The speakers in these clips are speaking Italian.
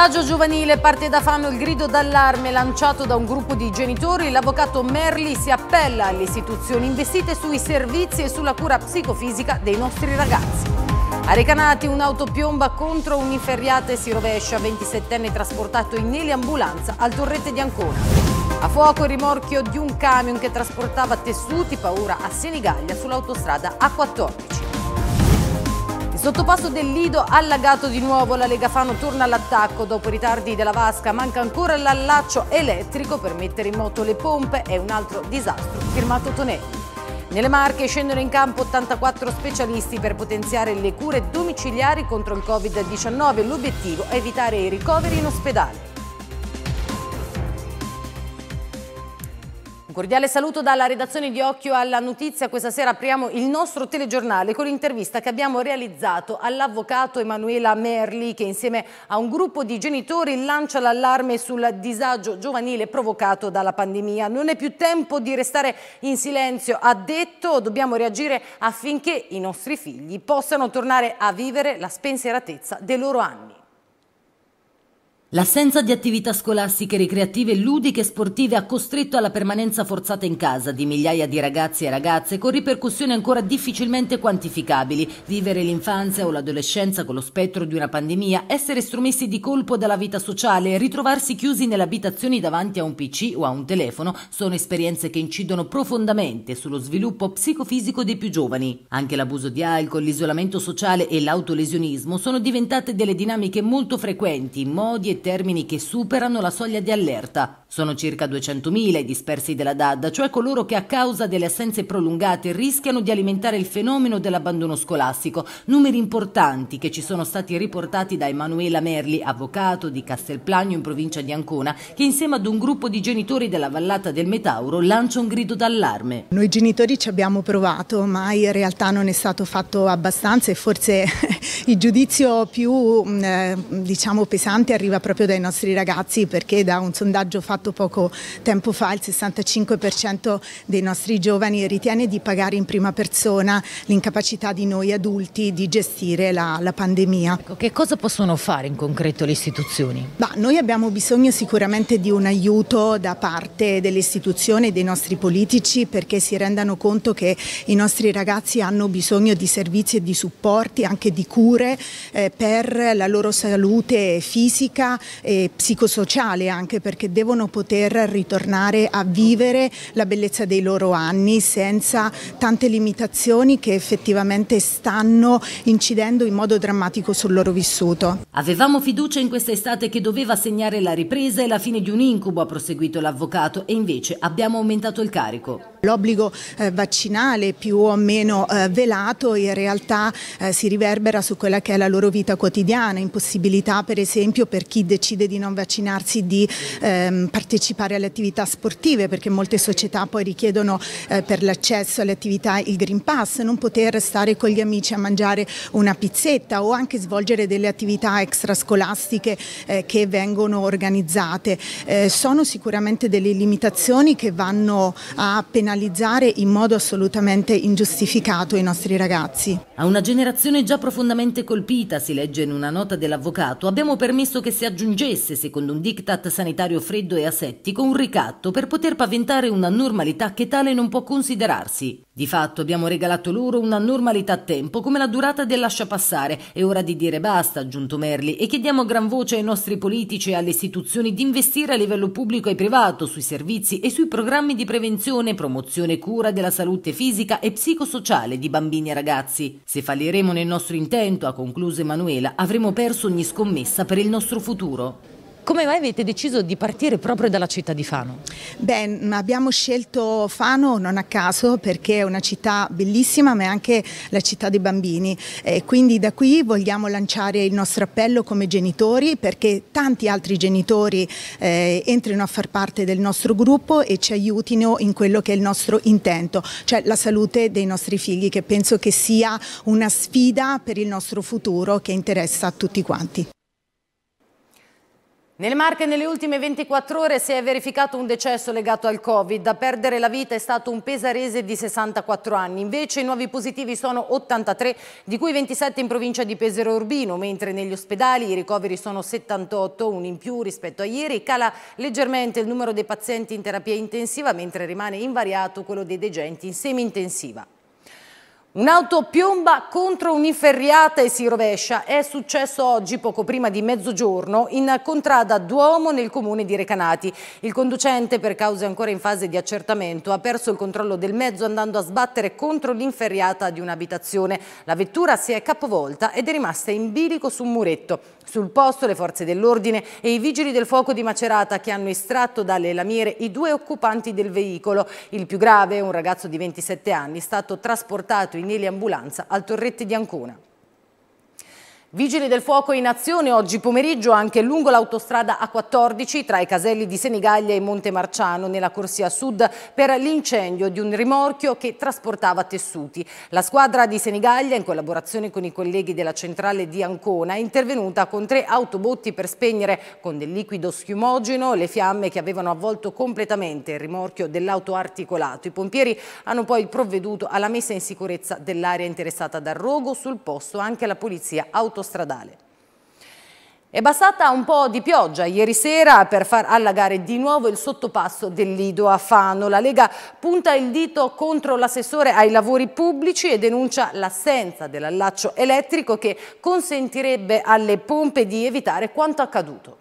Disagio giovanile parte da Fano il grido d'allarme lanciato da un gruppo di genitori. L'avvocato Merli si appella alle istituzioni investite sui servizi e sulla cura psicofisica dei nostri ragazzi. A Recanati un'auto piomba contro un'inferriata e si rovescia, 27enne trasportato in eliambulanza al torrette di Ancona. A fuoco il rimorchio di un camion che trasportava tessuti, paura a Senigallia sull'autostrada A14. Il sottopasso del Lido allagato di nuovo, la Legafano torna all'attacco dopo i ritardi della Vasca, manca ancora l'allaccio elettrico per mettere in moto le pompe e un altro disastro firmato Tonelli. Nelle Marche scendono in campo 84 specialisti per potenziare le cure domiciliari contro il Covid-19. L'obiettivo è evitare i ricoveri in ospedale. cordiale saluto dalla redazione di Occhio alla Notizia. Questa sera apriamo il nostro telegiornale con l'intervista che abbiamo realizzato all'avvocato Emanuela Merli che insieme a un gruppo di genitori lancia l'allarme sul disagio giovanile provocato dalla pandemia. Non è più tempo di restare in silenzio, ha detto, dobbiamo reagire affinché i nostri figli possano tornare a vivere la spensieratezza dei loro anni. L'assenza di attività scolastiche, ricreative, ludiche e sportive ha costretto alla permanenza forzata in casa di migliaia di ragazzi e ragazze con ripercussioni ancora difficilmente quantificabili. Vivere l'infanzia o l'adolescenza con lo spettro di una pandemia, essere stromessi di colpo dalla vita sociale, ritrovarsi chiusi nelle abitazioni davanti a un PC o a un telefono sono esperienze che incidono profondamente sullo sviluppo psicofisico dei più giovani. Anche l'abuso di alcol, l'isolamento sociale e l'autolesionismo sono diventate delle dinamiche molto frequenti in modi e termini che superano la soglia di allerta. Sono circa 200.000 i dispersi della DAD, cioè coloro che a causa delle assenze prolungate rischiano di alimentare il fenomeno dell'abbandono scolastico, numeri importanti che ci sono stati riportati da Emanuela Merli, avvocato di Castelplagno in provincia di Ancona, che insieme ad un gruppo di genitori della vallata del Metauro lancia un grido d'allarme. Noi genitori ci abbiamo provato, ma in realtà non è stato fatto abbastanza e forse il giudizio più mm, eh, diciamo pesante arriva proprio dai nostri ragazzi perché da un sondaggio fatto poco tempo fa il 65% dei nostri giovani ritiene di pagare in prima persona l'incapacità di noi adulti di gestire la, la pandemia. Ecco, che cosa possono fare in concreto le istituzioni? Bah, noi abbiamo bisogno sicuramente di un aiuto da parte delle istituzioni e dei nostri politici perché si rendano conto che i nostri ragazzi hanno bisogno di servizi e di supporti, anche di cura cure eh, per la loro salute fisica e psicosociale anche perché devono poter ritornare a vivere la bellezza dei loro anni senza tante limitazioni che effettivamente stanno incidendo in modo drammatico sul loro vissuto. Avevamo fiducia in questa estate che doveva segnare la ripresa e la fine di un incubo, ha proseguito l'avvocato, e invece abbiamo aumentato il carico l'obbligo eh, vaccinale più o meno eh, velato in realtà eh, si riverbera su quella che è la loro vita quotidiana, impossibilità per esempio per chi decide di non vaccinarsi di ehm, partecipare alle attività sportive perché molte società poi richiedono per l'accesso alle attività il Green Pass, non poter stare con gli amici a mangiare una pizzetta o anche svolgere delle attività extrascolastiche che vengono organizzate. sono sicuramente delle limitazioni che vanno a penalizzare penalizzare in modo assolutamente ingiustificato i nostri ragazzi. A una generazione già profondamente colpita, si legge in una nota dell'avvocato, abbiamo permesso che si aggiungesse, secondo un diktat sanitario freddo e asettico, un ricatto per poter paventare una normalità che tale non può considerarsi. Di fatto abbiamo regalato loro una normalità a tempo come la durata del lasciapassare. È ora di dire basta, ha aggiunto Merli, e chiediamo a gran voce ai nostri politici e alle istituzioni di investire a livello pubblico e privato sui servizi e sui programmi di prevenzione promozione promozione cura della salute fisica e psicosociale di bambini e ragazzi. Se falliremo nel nostro intento, ha concluso Emanuela, avremo perso ogni scommessa per il nostro futuro. Come mai avete deciso di partire proprio dalla città di Fano? Beh, abbiamo scelto Fano non a caso perché è una città bellissima ma è anche la città dei bambini eh, quindi da qui vogliamo lanciare il nostro appello come genitori perché tanti altri genitori eh, entrino a far parte del nostro gruppo e ci aiutino in quello che è il nostro intento, cioè la salute dei nostri figli che penso che sia una sfida per il nostro futuro che interessa a tutti quanti. Nelle Marche nelle ultime 24 ore si è verificato un decesso legato al Covid. A perdere la vita è stato un pesarese di 64 anni. Invece i nuovi positivi sono 83, di cui 27 in provincia di Pesero Urbino, mentre negli ospedali i ricoveri sono 78, un in più rispetto a ieri. Cala leggermente il numero dei pazienti in terapia intensiva, mentre rimane invariato quello dei degenti in semi-intensiva. Un'auto piomba contro un'inferriata e si rovescia. È successo oggi, poco prima di mezzogiorno, in contrada Duomo nel comune di Recanati. Il conducente, per cause ancora in fase di accertamento, ha perso il controllo del mezzo andando a sbattere contro l'inferriata di un'abitazione. La vettura si è capovolta ed è rimasta in bilico su un muretto. Sul posto le forze dell'ordine e i vigili del fuoco di Macerata che hanno estratto dalle lamiere i due occupanti del veicolo. Il più grave, un ragazzo di 27 anni, è stato trasportato in eliambulanza al Torrette di Ancona. Vigili del fuoco in azione oggi pomeriggio anche lungo l'autostrada A14 tra i caselli di Senigallia e Monte Marciano nella corsia sud per l'incendio di un rimorchio che trasportava tessuti. La squadra di Senigallia in collaborazione con i colleghi della centrale di Ancona è intervenuta con tre autobotti per spegnere con del liquido schiumogeno le fiamme che avevano avvolto completamente il rimorchio dell'auto articolato. I pompieri hanno poi provveduto alla messa in sicurezza dell'area interessata dal rogo, sul posto anche la polizia autostradale autostradale. È bastata un po' di pioggia ieri sera per far allagare di nuovo il sottopasso dell'Ido a Fano. La Lega punta il dito contro l'assessore ai lavori pubblici e denuncia l'assenza dell'allaccio elettrico che consentirebbe alle pompe di evitare quanto accaduto.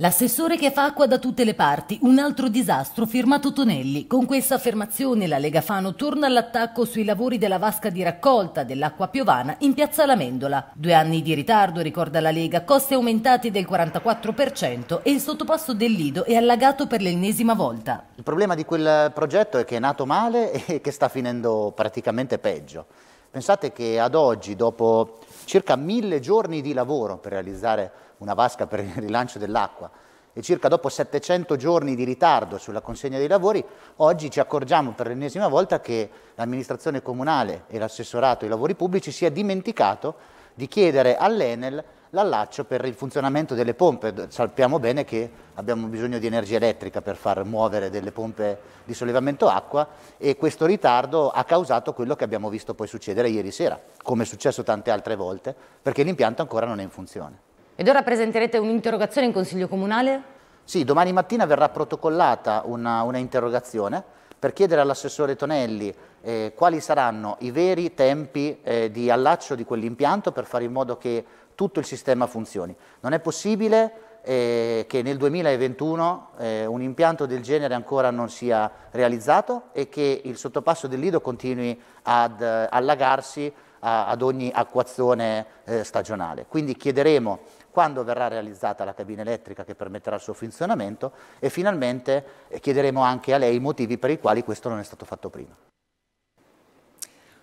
L'assessore che fa acqua da tutte le parti, un altro disastro firmato Tonelli. Con questa affermazione la Lega Fano torna all'attacco sui lavori della vasca di raccolta dell'acqua piovana in piazza Lamendola. Due anni di ritardo, ricorda la Lega, costi aumentati del 44% e il sottopasso del Lido è allagato per l'ennesima volta. Il problema di quel progetto è che è nato male e che sta finendo praticamente peggio. Pensate che ad oggi, dopo circa mille giorni di lavoro per realizzare una vasca per il rilancio dell'acqua e circa dopo 700 giorni di ritardo sulla consegna dei lavori, oggi ci accorgiamo per l'ennesima volta che l'amministrazione comunale e l'assessorato ai lavori pubblici si è dimenticato di chiedere all'Enel l'allaccio per il funzionamento delle pompe. Sappiamo bene che abbiamo bisogno di energia elettrica per far muovere delle pompe di sollevamento acqua e questo ritardo ha causato quello che abbiamo visto poi succedere ieri sera, come è successo tante altre volte, perché l'impianto ancora non è in funzione. Ed ora presenterete un'interrogazione in Consiglio Comunale? Sì, domani mattina verrà protocollata una, una interrogazione per chiedere all'assessore Tonelli eh, quali saranno i veri tempi eh, di allaccio di quell'impianto per fare in modo che tutto il sistema funzioni. Non è possibile eh, che nel 2021 eh, un impianto del genere ancora non sia realizzato e che il sottopasso del Lido continui ad eh, allagarsi a, ad ogni acquazzone eh, stagionale. Quindi chiederemo quando verrà realizzata la cabina elettrica che permetterà il suo funzionamento e finalmente eh, chiederemo anche a lei i motivi per i quali questo non è stato fatto prima.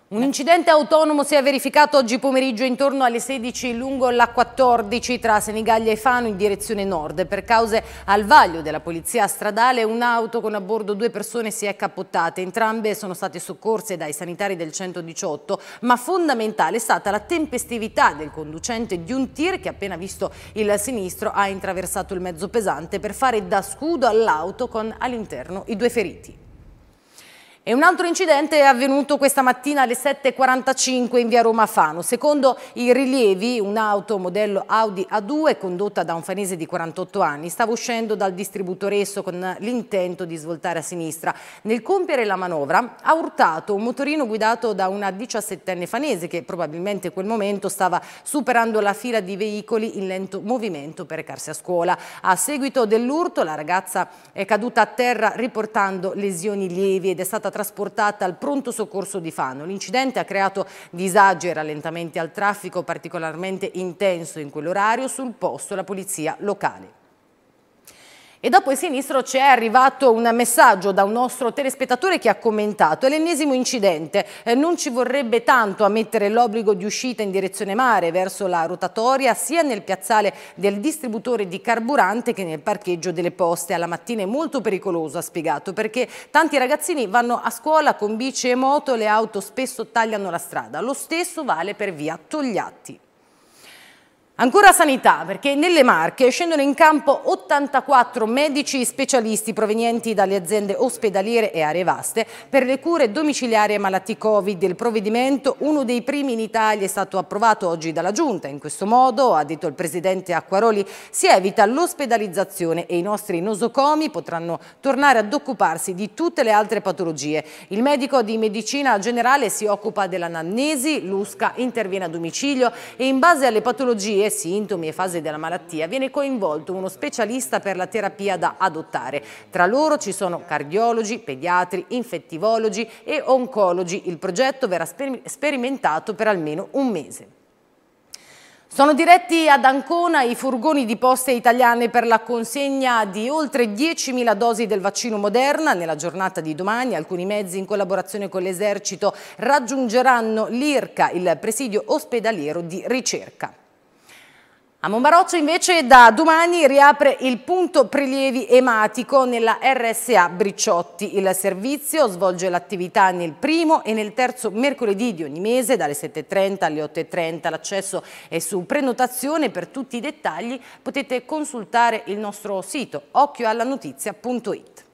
Un incidente autonomo si è verificato oggi pomeriggio intorno alle 16 lungo la 14 tra Senigallia e Fano in direzione nord. Per cause al vaglio della polizia stradale un'auto con a bordo due persone si è cappottata. Entrambe sono state soccorse dai sanitari del 118 ma fondamentale è stata la tempestività del conducente di un tir che appena visto il sinistro ha intraversato il mezzo pesante per fare da scudo all'auto con all'interno i due feriti. E un altro incidente è avvenuto questa mattina alle 7.45 in via Roma Fano. Secondo i rilievi, un'auto modello Audi A2 condotta da un fanese di 48 anni stava uscendo dal distributore esso con l'intento di svoltare a sinistra. Nel compiere la manovra ha urtato un motorino guidato da una 17enne fanese che probabilmente in quel momento stava superando la fila di veicoli in lento movimento per recarsi a scuola. A seguito dell'urto la ragazza è caduta a terra riportando lesioni lievi ed è stata trasportata al pronto soccorso di Fano. L'incidente ha creato disagi e rallentamenti al traffico particolarmente intenso in quell'orario sul posto la polizia locale. E dopo poi sinistro ci è arrivato un messaggio da un nostro telespettatore che ha commentato è l'ennesimo incidente, eh, non ci vorrebbe tanto a mettere l'obbligo di uscita in direzione mare verso la rotatoria sia nel piazzale del distributore di carburante che nel parcheggio delle poste. Alla mattina è molto pericoloso, ha spiegato, perché tanti ragazzini vanno a scuola con bici e moto, le auto spesso tagliano la strada. Lo stesso vale per via Togliatti. Ancora sanità, perché nelle Marche scendono in campo 84 medici specialisti provenienti dalle aziende ospedaliere e aree vaste per le cure domiciliari e malati Covid. Il provvedimento, uno dei primi in Italia, è stato approvato oggi dalla Giunta. In questo modo, ha detto il Presidente Acquaroli, si evita l'ospedalizzazione e i nostri nosocomi potranno tornare ad occuparsi di tutte le altre patologie. Il medico di medicina generale si occupa dell'anamnesi, l'USCA interviene a domicilio e in base alle patologie malattie, sintomi e fasi della malattia viene coinvolto uno specialista per la terapia da adottare. Tra loro ci sono cardiologi, pediatri, infettivologi e oncologi. Il progetto verrà sperimentato per almeno un mese. Sono diretti ad Ancona i furgoni di poste italiane per la consegna di oltre 10.000 dosi del vaccino Moderna. Nella giornata di domani alcuni mezzi in collaborazione con l'esercito raggiungeranno l'IRCA, il presidio ospedaliero di ricerca. A Monbaroccio invece da domani riapre il punto prelievi ematico nella RSA Bricciotti. Il servizio svolge l'attività nel primo e nel terzo mercoledì di ogni mese dalle 7.30 alle 8.30. L'accesso è su prenotazione. Per tutti i dettagli potete consultare il nostro sito occhioallanotizia.it.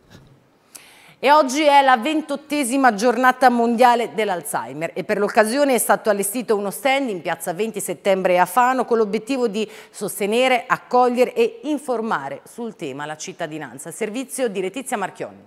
E oggi è la ventottesima giornata mondiale dell'Alzheimer e per l'occasione è stato allestito uno stand in piazza 20 settembre a Fano con l'obiettivo di sostenere, accogliere e informare sul tema la cittadinanza. Servizio di Letizia Marchioni.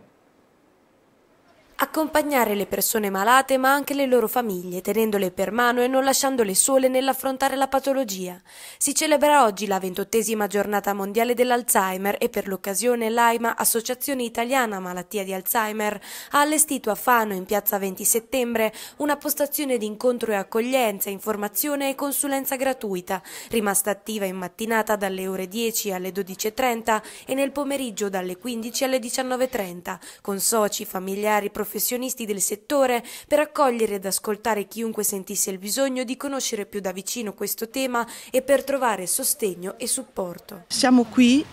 Accompagnare le persone malate ma anche le loro famiglie, tenendole per mano e non lasciandole sole nell'affrontare la patologia. Si celebra oggi la ventottesima giornata mondiale dell'Alzheimer e per l'occasione l'AIMA, Associazione Italiana Malattia di Alzheimer, ha allestito a Fano, in piazza 20 settembre, una postazione di incontro e accoglienza, informazione e consulenza gratuita, rimasta attiva in mattinata dalle ore 10 alle 12.30 e nel pomeriggio dalle 15 alle 19.30, con soci, familiari, professionisti professionisti del settore per accogliere ed ascoltare chiunque sentisse il bisogno di conoscere più da vicino questo tema e per trovare sostegno e supporto. Siamo qui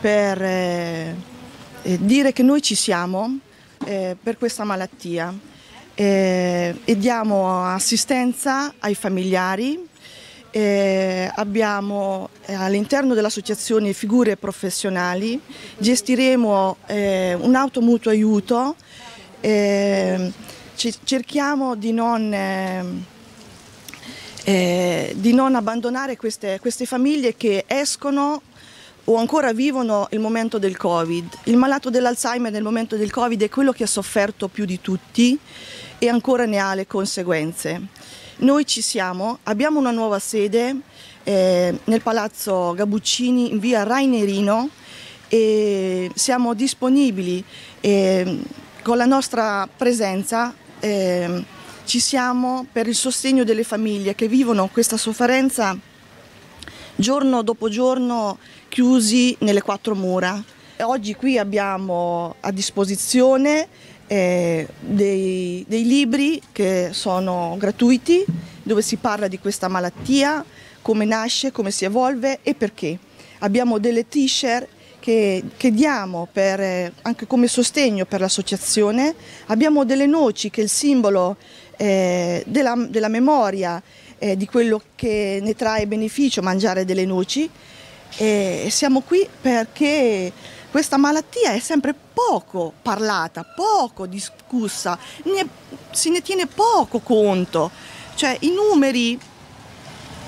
per eh, eh dire che noi ci siamo eh, per questa malattia eh, e diamo assistenza ai familiari, eh, abbiamo eh, all'interno dell'associazione figure professionali, gestiremo eh, auto mutuo aiuto eh, cerchiamo di non, ehm, eh, di non abbandonare queste, queste famiglie che escono o ancora vivono il momento del Covid. Il malato dell'Alzheimer nel momento del Covid è quello che ha sofferto più di tutti e ancora ne ha le conseguenze. Noi ci siamo, abbiamo una nuova sede eh, nel Palazzo Gabuccini in via Rainerino e siamo disponibili. Eh, con la nostra presenza eh, ci siamo per il sostegno delle famiglie che vivono questa sofferenza giorno dopo giorno chiusi nelle quattro mura. Oggi qui abbiamo a disposizione eh, dei, dei libri che sono gratuiti dove si parla di questa malattia, come nasce, come si evolve e perché. Abbiamo delle t-shirt che, che diamo per, eh, anche come sostegno per l'associazione. Abbiamo delle noci che è il simbolo eh, della, della, memoria eh, di quello che ne trae beneficio mangiare delle noci. E siamo qui perché questa malattia è sempre poco parlata, poco discussa, ne, si ne tiene poco conto. Cioè i numeri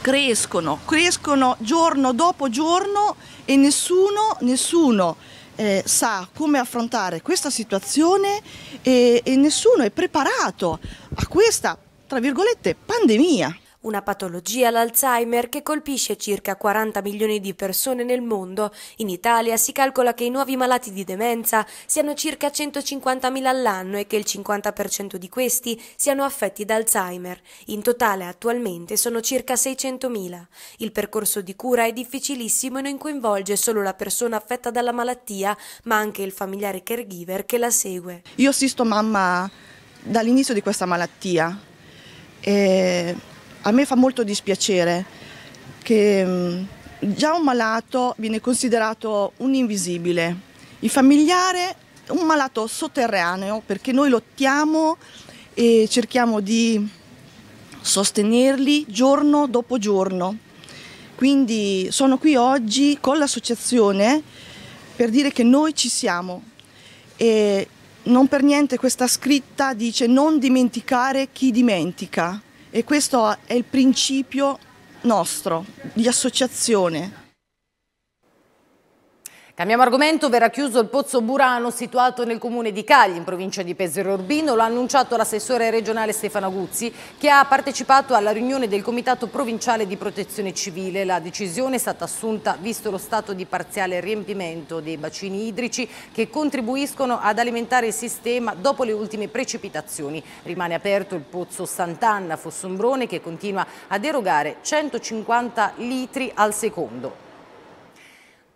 crescono, crescono giorno dopo giorno e nessuno, nessuno eh, sa come affrontare questa situazione e, e nessuno è preparato a questa, tra virgolette, pandemia una patologia, l'Alzheimer, che colpisce circa 40 milioni di persone nel mondo. In Italia si calcola che i nuovi malati di demenza siano circa 150.000 all'anno e che il 50% di questi siano affetti da Alzheimer. In totale attualmente sono circa 600.000. Il percorso di cura è difficilissimo e non coinvolge solo la persona affetta dalla malattia, ma anche il familiare caregiver che la segue. Io assisto mamma dall'inizio di questa malattia. E a me fa molto dispiacere che mm, già un malato viene considerato un invisibile, il familiare un malato sotterraneo perché noi lottiamo e cerchiamo di sostenerli giorno dopo giorno. Quindi sono qui oggi con l'associazione per dire che noi ci siamo e non per niente questa scritta dice non dimenticare chi dimentica e questo è il principio nostro di associazione Cambiamo argomento, verrà chiuso il pozzo Burano situato nel comune di Cagli, in provincia di Pesero Urbino, lo ha annunciato l'assessore regionale Stefano Guzzi che ha partecipato alla riunione del Comitato Provinciale di Protezione Civile. La decisione è stata assunta visto lo stato di parziale riempimento dei bacini idrici che contribuiscono ad alimentare il sistema dopo le ultime precipitazioni. Rimane aperto il pozzo Sant'Anna Fossombrone che continua ad erogare 150 litri al secondo.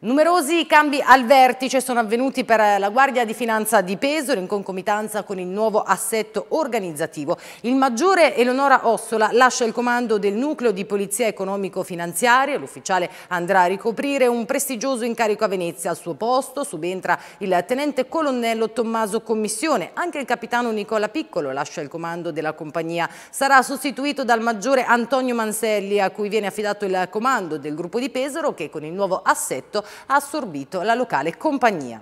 Numerosi cambi al vertice sono avvenuti per la Guardia di Finanza di Pesaro in concomitanza con il nuovo assetto organizzativo. Il maggiore Eleonora Ossola lascia il comando del nucleo di polizia economico-finanziaria. L'ufficiale andrà a ricoprire un prestigioso incarico a Venezia. Al suo posto subentra il tenente colonnello Tommaso Commissione. Anche il capitano Nicola Piccolo lascia il comando della compagnia. Sarà sostituito dal maggiore Antonio Manselli a cui viene affidato il comando del gruppo di Pesaro che con il nuovo assetto ha assorbito la locale compagnia.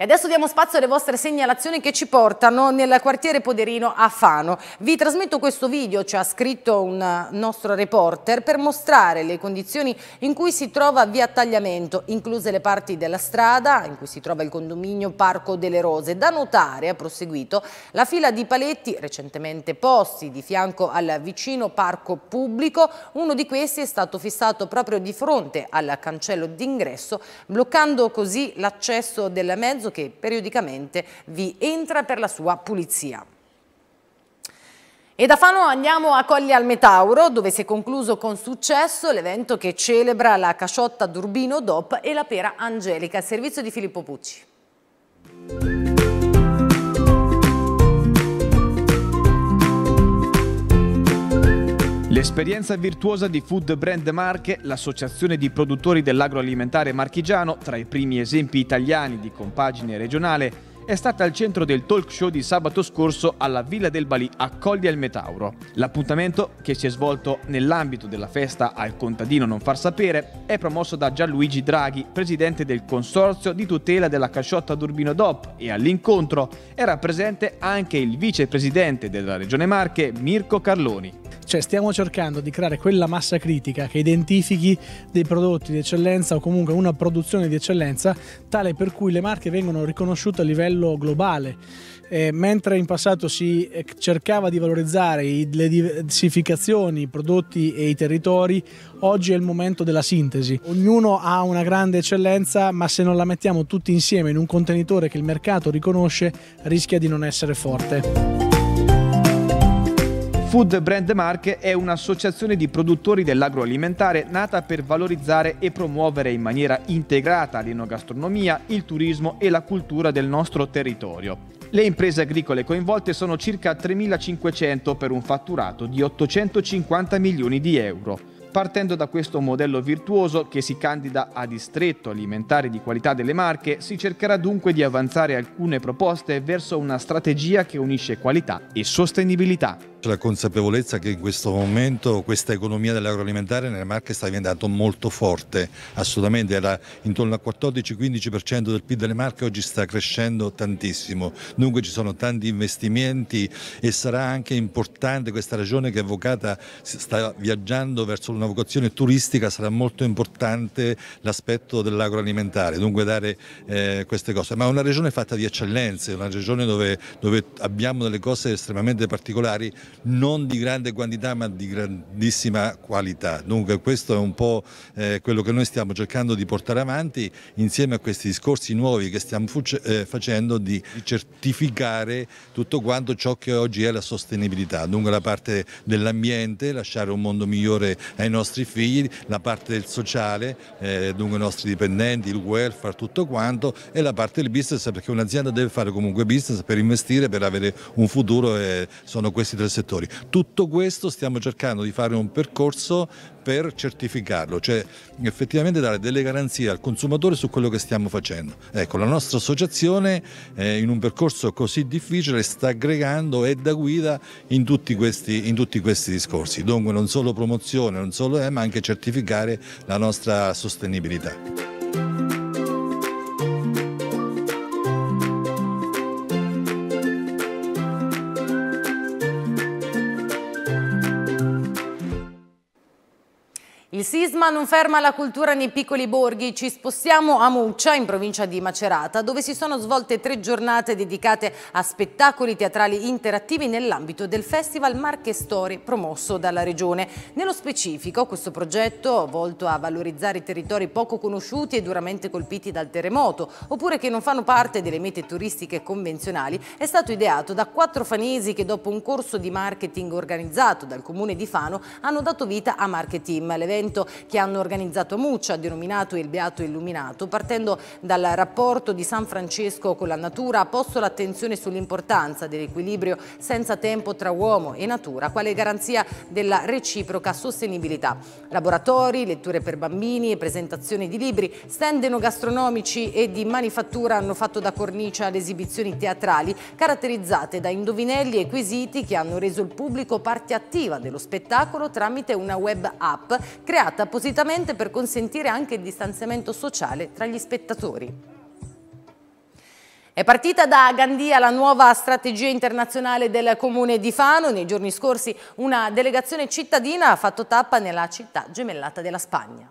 E adesso diamo spazio alle vostre segnalazioni che ci portano nel quartiere Poderino a Fano. Vi trasmetto questo video, ci ha scritto un nostro reporter, per mostrare le condizioni in cui si trova via Tagliamento, incluse le parti della strada in cui si trova il condominio Parco delle Rose. Da notare, ha proseguito, la fila di paletti recentemente posti di fianco al vicino parco pubblico. Uno di questi è stato fissato proprio di fronte al cancello d'ingresso, bloccando così l'accesso del mezzo argomento che periodicamente vi entra per la sua pulizia. E da Fano andiamo a Colli al Metauro, dove si è concluso con successo l'evento che celebra la casciotta d'Urbino DOP e la pera angelica, servizio di Filippo Pucci. L'esperienza virtuosa di Food Brand Marche, l'associazione di produttori dell'agroalimentare marchigiano, tra i primi esempi italiani di compagine regionale, è stata al centro del talk show di sabato scorso alla Villa del Balì a Colli al Metauro. L'appuntamento, che si è svolto nell'ambito della festa al contadino non far sapere, è promosso da Gianluigi Draghi, presidente del Consorzio di tutela della casciotta d'Urbino DOP e all'incontro era presente anche il vicepresidente della Regione Marche, Mirko Carloni. Cioè stiamo cercando di creare quella massa critica che identifichi dei prodotti di eccellenza o comunque una produzione di eccellenza tale per cui le marche vengono riconosciute a livello globale. Eh, mentre in passato si eh, cercava di valorizzare i, le diversificazioni, i prodotti e i territori, oggi è il momento della sintesi. Ognuno ha una grande eccellenza, ma se non la mettiamo tutti insieme in un contenitore che il mercato riconosce, rischia di non essere forte. Food Brand Marche è un'associazione di produttori dell'agroalimentare nata per valorizzare e promuovere in maniera integrata l'enogastronomia, il turismo e la cultura del nostro territorio. Le imprese agricole coinvolte sono circa 3.500 per un fatturato di 850 milioni di euro. Partendo da questo modello virtuoso che si candida a distretto alimentare di qualità delle marche, si cercherà dunque di avanzare alcune proposte verso una strategia che unisce qualità e sostenibilità. C'è la consapevolezza che in questo momento questa economia dell'agroalimentare nelle marche sta diventando molto forte, assolutamente, era intorno al 14-15% del PIL delle marche, oggi sta crescendo tantissimo, dunque ci sono tanti investimenti e sarà anche importante questa ragione che è evocata, sta viaggiando verso una vocazione turistica sarà molto importante l'aspetto dell'agroalimentare, dunque dare eh, queste cose, ma è una regione fatta di eccellenze, una regione dove, dove abbiamo delle cose estremamente particolari, non di grande quantità ma di grandissima qualità, dunque questo è un po' eh, quello che noi stiamo cercando di portare avanti insieme a questi discorsi nuovi che stiamo eh, facendo di certificare tutto quanto ciò che oggi è la sostenibilità, dunque la parte dell'ambiente, lasciare un mondo migliore ai ai nostri figli la parte del sociale, eh, dunque i nostri dipendenti, il welfare, tutto quanto e la parte del business perché un'azienda deve fare comunque business per investire, per avere un futuro e sono questi tre settori. Tutto questo stiamo cercando di fare un percorso per certificarlo, cioè effettivamente dare delle garanzie al consumatore su quello che stiamo facendo. Ecco, la nostra associazione eh, in un percorso così difficile sta aggregando e da guida in tutti questi, in tutti questi discorsi, dunque non solo promozione, non solo solo è, eh, ma anche certificare la nostra sostenibilità. Il sisma non ferma la cultura nei piccoli borghi, ci spostiamo a Muccia, in provincia di Macerata, dove si sono svolte tre giornate dedicate a spettacoli teatrali interattivi nell'ambito del Festival Marche Story promosso dalla Regione. Nello specifico questo progetto, volto a valorizzare i territori poco conosciuti e duramente colpiti dal terremoto, oppure che non fanno parte delle mete turistiche convenzionali, è stato ideato da quattro fanesi che dopo un corso di marketing organizzato dal comune di Fano hanno dato vita a Marketing, l'evento evento che hanno organizzato Muccia, denominato Il Beato Illuminato. Partendo dal rapporto di San Francesco con la natura, ha posto l'attenzione sull'importanza dell'equilibrio senza tempo tra uomo e natura, quale garanzia della reciproca sostenibilità. Laboratori, letture per bambini e presentazioni di libri, stand enogastronomici e di manifattura hanno fatto da cornice alle esibizioni teatrali caratterizzate da indovinelli e quesiti che hanno reso il pubblico parte attiva dello spettacolo tramite una web app creata creata appositamente per consentire anche il distanziamento sociale tra gli spettatori. È partita da Gandia la nuova strategia internazionale del comune di Fano. Nei giorni scorsi una delegazione cittadina ha fatto tappa nella città gemellata della Spagna.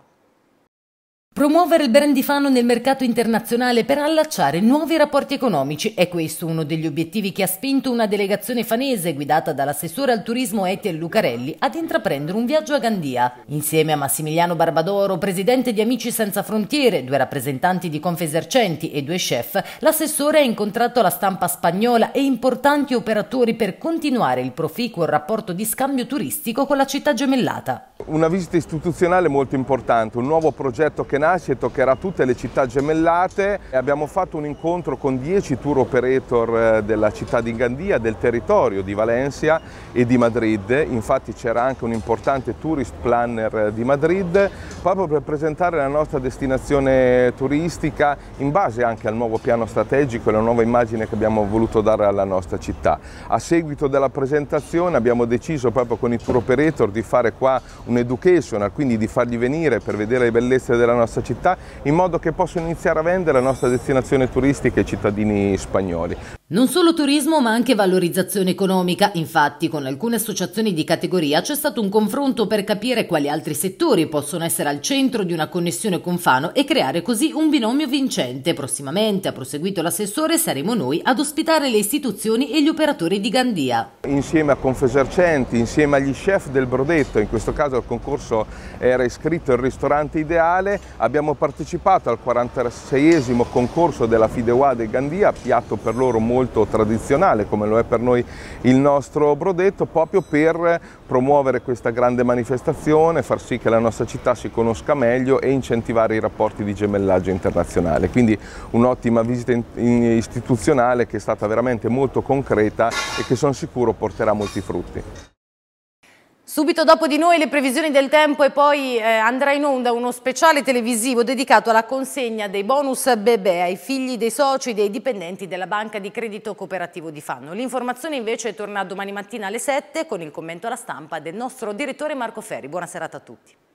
Promuovere il brand di Fano nel mercato internazionale per allacciare nuovi rapporti economici è questo uno degli obiettivi che ha spinto una delegazione fanese guidata dall'assessore al turismo Etiel Lucarelli ad intraprendere un viaggio a Gandia. Insieme a Massimiliano Barbadoro, presidente di Amici Senza Frontiere, due rappresentanti di Confesercenti e due chef, l'assessore ha incontrato la stampa spagnola e importanti operatori per continuare il proficuo rapporto di scambio turistico con la città gemellata. Una visita istituzionale molto importante, un nuovo progetto che nasce toccherà tutte le città gemellate abbiamo fatto un incontro con 10 tour operator eh, della città di Gandia, del territorio di Valencia e di Madrid, infatti c'era anche un importante tourist planner eh, di Madrid proprio per presentare la nostra destinazione turistica in base anche al nuovo piano strategico e la nuova immagine che abbiamo voluto dare alla nostra città. A seguito della presentazione abbiamo deciso proprio con i tour operator di fare qua un educational, quindi di fargli venire per vedere le bellezze della nostra nostra città in modo che possano iniziare a vendere la nostra destinazione turistica ai cittadini spagnoli. Non solo turismo ma anche valorizzazione economica, infatti con alcune associazioni di categoria c'è stato un confronto per capire quali altri settori possono essere al centro di una connessione con Fano e creare così un binomio vincente. Prossimamente, ha proseguito l'assessore, saremo noi ad ospitare le istituzioni e gli operatori di Gandia. Insieme a Confesercenti, insieme agli chef del Brodetto, in questo caso al concorso era iscritto il ristorante ideale, abbiamo partecipato al 46esimo concorso della Fideuà del Gandia, piatto per loro molto molto tradizionale come lo è per noi il nostro Brodetto proprio per promuovere questa grande manifestazione, far sì che la nostra città si conosca meglio e incentivare i rapporti di gemellaggio internazionale. Quindi un'ottima visita istituzionale che è stata veramente molto concreta e che sono sicuro porterà molti frutti. Subito dopo di noi le previsioni del tempo e poi eh, andrà in onda uno speciale televisivo dedicato alla consegna dei bonus bebè ai figli dei soci e dei dipendenti della Banca di Credito Cooperativo di Fanno. L'informazione invece torna domani mattina alle 7 con il commento alla stampa del nostro direttore Marco Ferri. Buona serata a tutti.